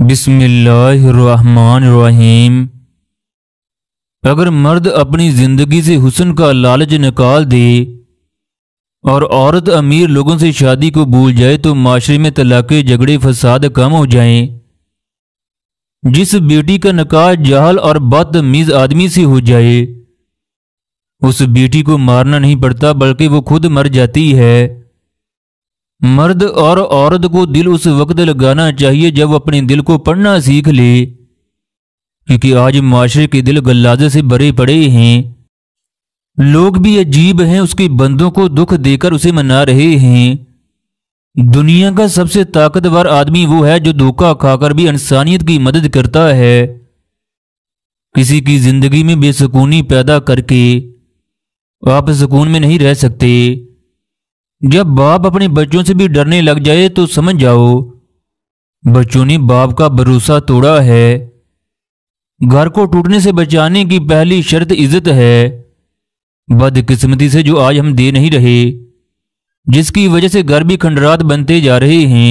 बिसमीम अगर मर्द अपनी ज़िंदगी से हुसन का लालच निकाल दे और औरत अमीर लोगों से शादी को भूल जाए तो माशरे में तलाक़े झगड़े फसाद कम हो जाएं। जिस बेटी का निकाह जहल और बदतमीज़ आदमी से हो जाए उस बेटी को मारना नहीं पड़ता बल्कि वो खुद मर जाती है मर्द और औरत को दिल उस वक्त लगाना चाहिए जब अपने दिल को पढ़ना सीख ले क्योंकि आज माशरे के दिल गल्लाजे से भरे पड़े हैं लोग भी अजीब हैं उसके बंदों को दुख देकर उसे मना रहे हैं दुनिया का सबसे ताकतवर आदमी वो है जो धोखा खाकर भी इंसानियत की मदद करता है किसी की जिंदगी में बेसकूनी पैदा करके आप सुकून में नहीं रह सकते जब बाप अपने बच्चों से भी डरने लग जाए तो समझ जाओ बच्चों ने बाप का भरोसा तोड़ा है घर को टूटने से बचाने की पहली शर्त इज्जत है बदकिस्मती से जो आज हम दे नहीं रहे जिसकी वजह से घर भी खंडरात बनते जा रहे हैं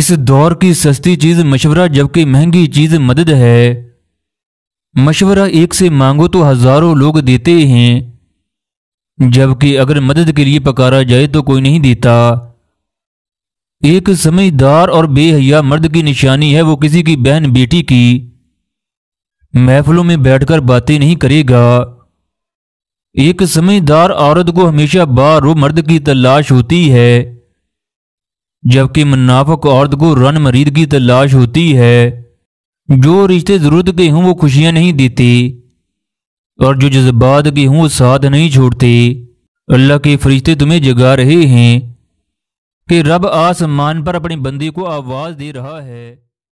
इस दौर की सस्ती चीज मशवरा जबकि महंगी चीज मदद है मशवरा एक से मांगो तो हजारों लोग देते हैं जबकि अगर मदद के लिए पकारा जाए तो कोई नहीं देता एक समझदार और बेहया मर्द की निशानी है वो किसी की बहन बेटी की महफलों में बैठकर बातें नहीं करेगा एक समझदार औरत को हमेशा बार वो मर्द की तलाश होती है जबकि मुनाफक औरत को रन मरीद की तलाश होती है जो रिश्ते जरूरत के हों वो खुशियां नहीं देती और जो जज्बात की हूँ साथ नहीं छोड़ते अल्लाह के फरिश्ते तुम्हें जगा रहे हैं कि रब आसमान पर अपने बंदी को आवाज़ दे रहा है